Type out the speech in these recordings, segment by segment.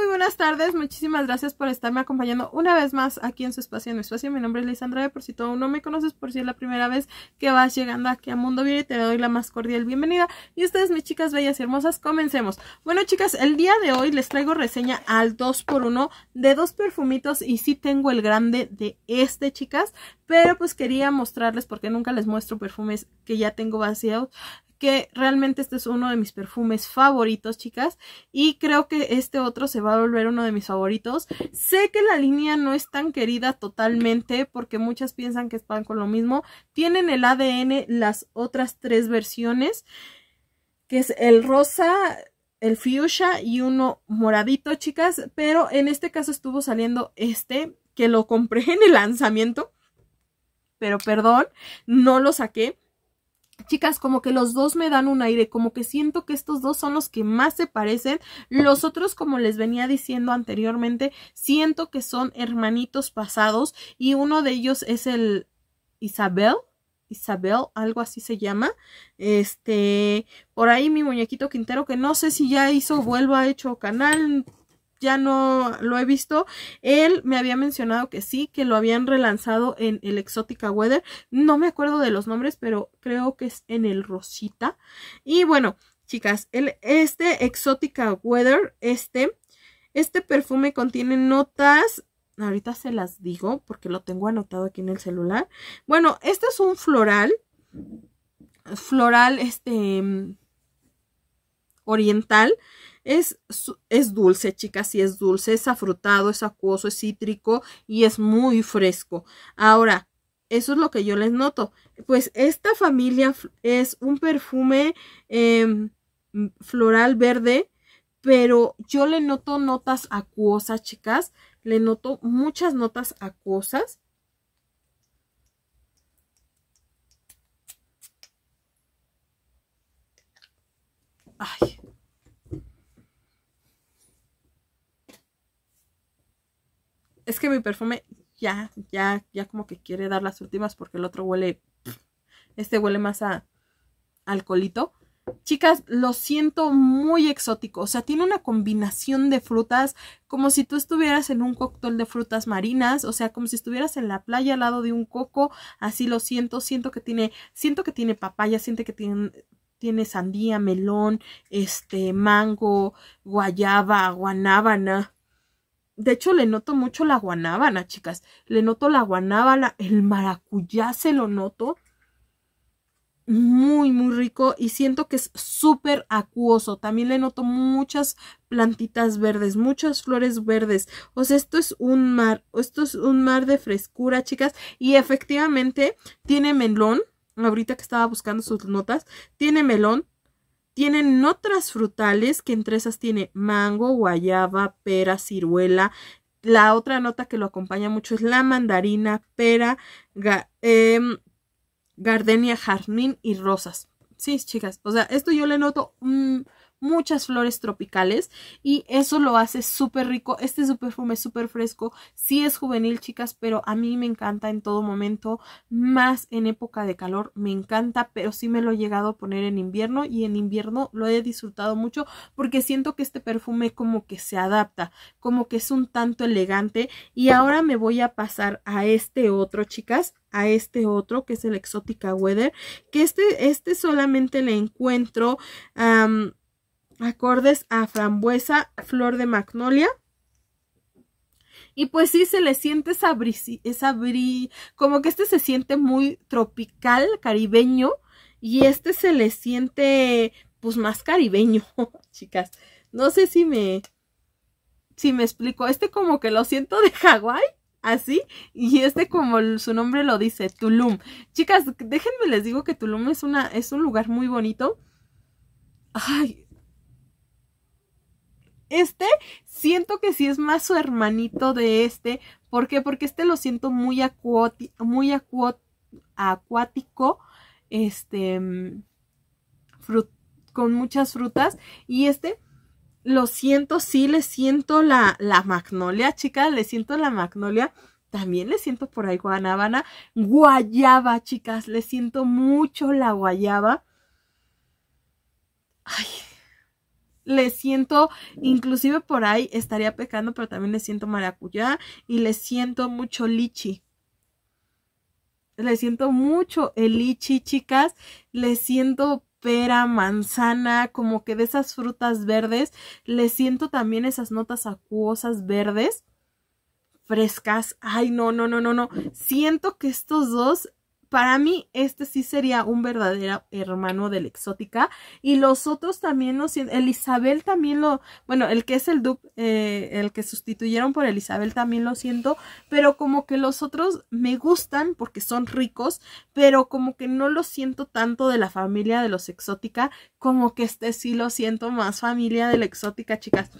muy buenas tardes. Muchísimas gracias por estarme acompañando una vez más aquí en su espacio, en mi espacio. Mi nombre es Lisandra, Andrade, por si tú no me conoces, por si es la primera vez que vas llegando aquí a Mundo Y te doy la más cordial bienvenida. Y ustedes, mis chicas bellas y hermosas, comencemos. Bueno, chicas, el día de hoy les traigo reseña al 2x1 de dos perfumitos y sí tengo el grande de este, chicas pero pues quería mostrarles porque nunca les muestro perfumes que ya tengo vaciados que realmente este es uno de mis perfumes favoritos, chicas, y creo que este otro se va a volver uno de mis favoritos. Sé que la línea no es tan querida totalmente porque muchas piensan que están con lo mismo. Tienen el ADN las otras tres versiones, que es el rosa, el fuchsia y uno moradito, chicas, pero en este caso estuvo saliendo este, que lo compré en el lanzamiento, pero perdón, no lo saqué chicas, como que los dos me dan un aire, como que siento que estos dos son los que más se parecen. Los otros, como les venía diciendo anteriormente, siento que son hermanitos pasados y uno de ellos es el Isabel. Isabel, algo así se llama. Este, por ahí mi muñequito Quintero, que no sé si ya hizo, vuelvo, a hecho canal, ya no lo he visto. Él me había mencionado que sí, que lo habían relanzado en el Exótica Weather. No me acuerdo de los nombres, pero creo que es en el Rosita. Y bueno, chicas, el, este Exótica Weather, este, este perfume contiene notas. Ahorita se las digo porque lo tengo anotado aquí en el celular. Bueno, este es un floral. Floral, este. Mm, oriental es, dulce, chicas, Y es dulce, es afrutado, es acuoso, es cítrico y es muy fresco. Ahora, eso es lo que yo les noto. Pues esta familia es un perfume em, floral verde, pero yo le noto notas acuosas, chicas. Le noto muchas notas acuosas. Ay, es que mi perfume ya, ya, ya como que quiere dar las últimas porque el otro huele, este huele más a alcoholito. Chicas, lo siento muy exótico, o sea, tiene una combinación de frutas como si tú estuvieras en un cóctel de frutas marinas, o sea, como si estuvieras en la playa al lado de un coco, así lo siento, siento que tiene, siento que tiene papaya, siento que tiene tiene sandía, melón, este, mango, guayaba, guanábana, de hecho, le noto mucho la guanábana, chicas. Le noto la guanábana, el maracuyá se lo noto. Muy, muy rico y siento que es súper acuoso. También le noto muchas plantitas verdes, muchas flores verdes. O sea, esto es un mar, esto es un mar de frescura, chicas. Y efectivamente tiene melón. Ahorita que estaba buscando sus notas, tiene melón, tienen otras frutales, que entre esas tiene mango, guayaba, pera, ciruela. La otra nota que lo acompaña mucho es la mandarina, pera, em, gardenia, jardín y rosas. Sí, chicas, o sea, esto yo le noto muchas flores tropicales y eso lo hace súper rico. Este es un perfume súper fresco, sí es juvenil chicas, pero a mí me encanta en todo momento, más en época de calor me encanta, pero sí me lo he llegado a poner en invierno y en invierno lo he disfrutado mucho porque siento que este perfume como que se adapta, como que es un tanto elegante y ahora me voy a pasar a este otro chicas a este otro que es el Exotica Weather que este, este solamente le encuentro acordes a frambuesa, flor de magnolia. Y pues sí, se le siente esa, esa como que este se siente muy tropical, caribeño, y este se le siente pues más caribeño, chicas. No sé si me, si me explico. Este como que lo siento de Hawái, así, y este como su nombre lo dice, Tulum. Chicas, déjenme les digo que Tulum es una, es un lugar muy bonito. Ay, este siento que sí es más su hermanito de este. ¿Por qué? Porque este lo siento muy, muy acuático, este, mm, con muchas frutas. Y este, lo siento, sí, le siento la, la magnolia, chicas, le siento la magnolia. También le siento por ahí guanábana. Guayaba, chicas, le siento mucho la guayaba. Ay, le siento, mm. inclusive por ahí estaría pecando, pero también le siento maracuyá y le siento mucho lichi. Le siento mucho el lichi, chicas. Le siento pera, manzana, como que de esas frutas verdes. Le siento también esas notas acuosas verdes frescas. Ay, no, no, no, no, no. Siento que estos dos para mí este sí sería un verdadero hermano de la exótica y los otros también lo el Isabel también lo, bueno, el que es el dupe, eh, el que sustituyeron por el Isabel también lo siento, pero como que los otros me gustan porque son ricos, pero como que no lo siento tanto de la familia de los exótica, como que este sí lo siento más familia de la exótica, chicas.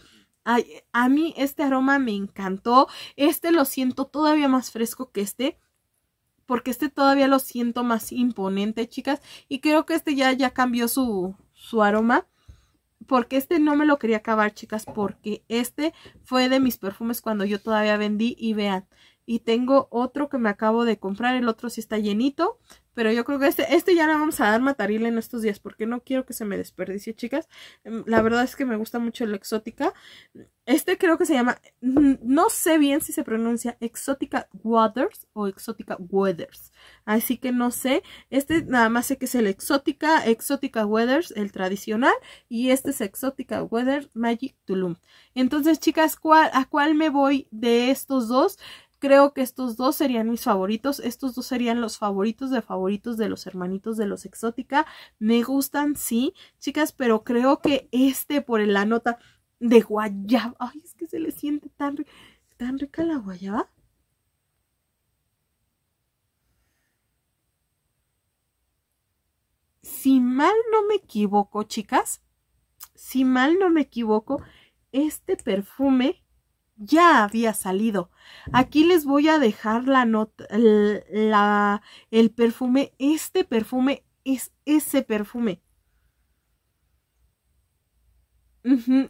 a mí este aroma me encantó, este lo siento todavía más fresco que este porque este todavía lo siento más imponente, chicas. Y creo que este ya, ya cambió su, su aroma porque este no me lo quería acabar, chicas, porque este fue de mis perfumes cuando yo todavía vendí y vean. Y tengo otro que me acabo de comprar, el otro sí está llenito, pero yo creo que este, este ya no vamos a dar mataril en estos días porque no quiero que se me desperdicie, chicas. Em, la verdad es que me gusta mucho la exótica. Este creo que se llama, no sé bien si se pronuncia exótica waters o exótica weathers. Así que no sé. Este nada más sé que es el exótica, exótica weathers, el tradicional. Y este es exótica Weathers magic Tulum. Entonces, chicas, ¿a cuál me voy de estos dos? creo que estos dos serían mis favoritos. Estos dos serían los favoritos de favoritos de los hermanitos de los Exótica. Me gustan, sí, chicas, pero creo que este por la nota de guayaba. Ay, es que se le siente tan, tan rica la guayaba. Si mal no me equivoco, chicas, si mal no me equivoco, este perfume ya había salido. Aquí les voy a dejar la nota, la, el perfume. Este perfume es ese perfume.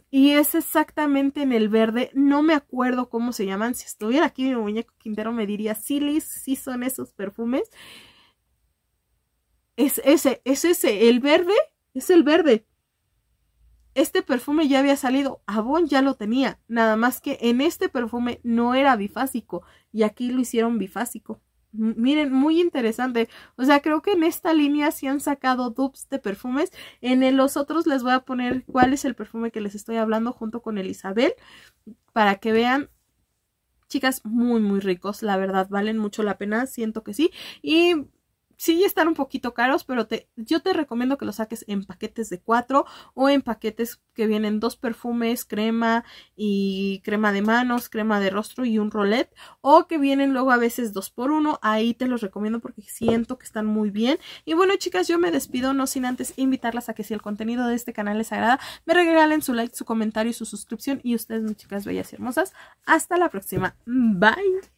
Y es exactamente en el verde. No me acuerdo cómo se llaman. Si estuviera aquí mi muñeco Quintero me diría, sí, Liz, sí son esos perfumes. Es ese, es ese, el verde, es el verde este perfume ya había salido, Avon ya lo tenía, nada más que en este perfume no era bifásico y aquí lo hicieron bifásico. miren, muy interesante. O sea, creo que en esta línea sí han sacado dupes de perfumes. En los otros les voy a poner cuál es el perfume que les estoy hablando junto con el Isabel para que vean chicas muy muy ricos, la verdad valen mucho la pena, siento que sí. Y sí están un poquito caros, pero te, yo te recomiendo que los saques en paquetes de cuatro o en paquetes que vienen dos perfumes, crema y crema de manos, crema de rostro y un rolet, o que vienen luego a veces dos por uno, ahí te los recomiendo porque siento que están muy bien. Y bueno, chicas, yo me despido, no sin antes invitarlas a que si el contenido de este canal les agrada, me regalen su like, su comentario y su suscripción. Y ustedes, mis chicas bellas y hermosas, hasta la próxima. Bye.